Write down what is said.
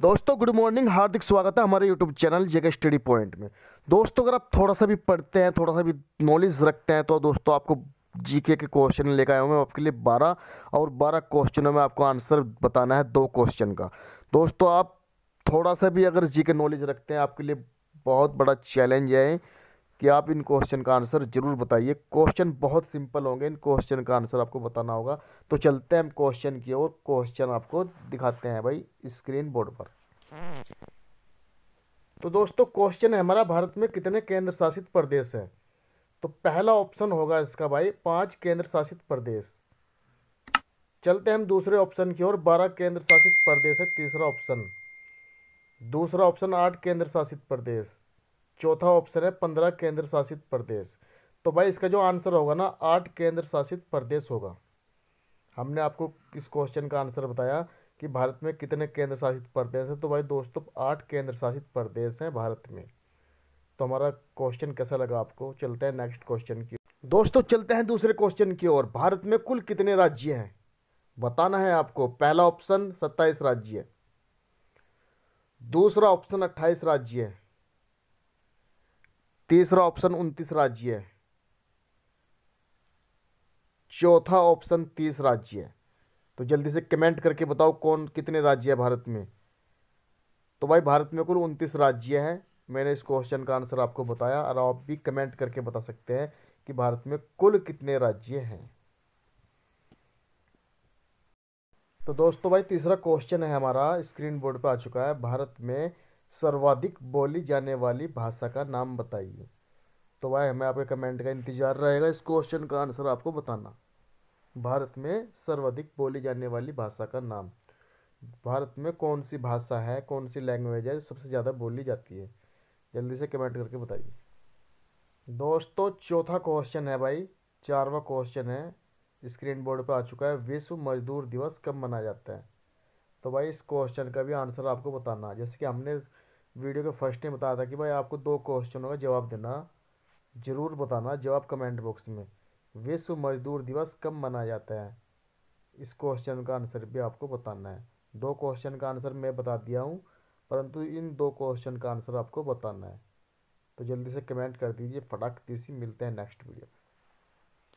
दोस्तों good morning हार्दिक स्वागत है हमारे YouTube channel JK study point में दोस्तों अगर आप थोड़ा सा भी पढ़ते हैं थोड़ा सा भी नॉलेज रखते हैं तो दोस्तों आपको जीके के क्वेश्चन लेकर आया हूँ मैं आपके लिए बारह और बारह क्वेश्चनों में आपको आंसर बताना है दो क्वेश्चन का दोस्तों आप थोड़ा सा भी अगर जी के नॉलेज रखते हैं आपके लिए बहुत बड़ा चैलेंज है कि आप इन क्वेश्चन का आंसर जरूर बताइए क्वेश्चन बहुत सिंपल होंगे इन क्वेश्चन का आंसर आपको बताना होगा तो चलते हैं हम क्वेश्चन की ओर क्वेश्चन आपको दिखाते हैं भाई स्क्रीन बोर्ड पर तो दोस्तों क्वेश्चन है हमारा भारत में कितने केंद्र शासित प्रदेश है तो पहला ऑप्शन होगा इसका भाई पांच केंद्र शासित प्रदेश चलते हैं हम दूसरे ऑप्शन की ओर बारह केंद्र शासित प्रदेश है तीसरा ऑप्शन दूसरा ऑप्शन आठ केंद्र शासित प्रदेश चौथा ऑप्शन है पंद्रह केंद्र शासित प्रदेश तो भाई इसका जो आंसर होगा ना आठ केंद्र शासित प्रदेश होगा हमने आपको इस क्वेश्चन का आंसर बताया कि भारत में कितने केंद्र शासित प्रदेश हैं तो भाई दोस्तों आठ केंद्र शासित प्रदेश हैं भारत में तो हमारा क्वेश्चन कैसा लगा आपको चलते हैं नेक्स्ट क्वेश्चन की दोस्तों चलते हैं दूसरे क्वेश्चन की ओर भारत में कुल कितने राज्य हैं बताना है आपको पहला ऑप्शन सत्ताईस राज्य दूसरा ऑप्शन अट्ठाईस राज्य है तीसरा ऑप्शन उनतीस राज्य है चौथा ऑप्शन तीस राज्य है तो जल्दी से कमेंट करके बताओ कौन कितने राज्य है भारत में तो भाई भारत में कुल उनतीस राज्य हैं मैंने इस क्वेश्चन का आंसर आपको बताया और आप भी कमेंट करके बता सकते हैं कि भारत में कुल कितने राज्य हैं तो दोस्तों भाई तीसरा क्वेश्चन है हमारा स्क्रीन बोर्ड पर आ चुका है भारत में सर्वाधिक बोली जाने वाली भाषा का नाम बताइए तो भाई हमें आपके कमेंट का इंतज़ार रहेगा इस क्वेश्चन का आंसर आपको बताना भारत में सर्वाधिक बोली जाने वाली भाषा का नाम भारत में कौन सी भाषा है कौन सी लैंग्वेज है जो सबसे ज़्यादा बोली जाती है जल्दी से कमेंट करके बताइए दोस्तों चौथा क्वेश्चन है भाई चारवा क्वेश्चन है स्क्रीन बोर्ड पर आ चुका है विश्व मजदूर दिवस कब मनाया जाता है तो भाई इस क्वेश्चन का भी आंसर आपको बताना जैसे कि हमने वीडियो के फर्स्ट टाइम बताया था कि भाई आपको दो क्वेश्चनों का जवाब देना ज़रूर बताना जवाब कमेंट बॉक्स में विश्व मजदूर दिवस कब मनाया जाता है इस क्वेश्चन का आंसर भी आपको बताना है दो क्वेश्चन का आंसर मैं बता दिया हूँ परंतु इन दो क्वेश्चन का आंसर आपको बताना है तो जल्दी से कमेंट कर दीजिए फटाक दी मिलते हैं नेक्स्ट वीडियो में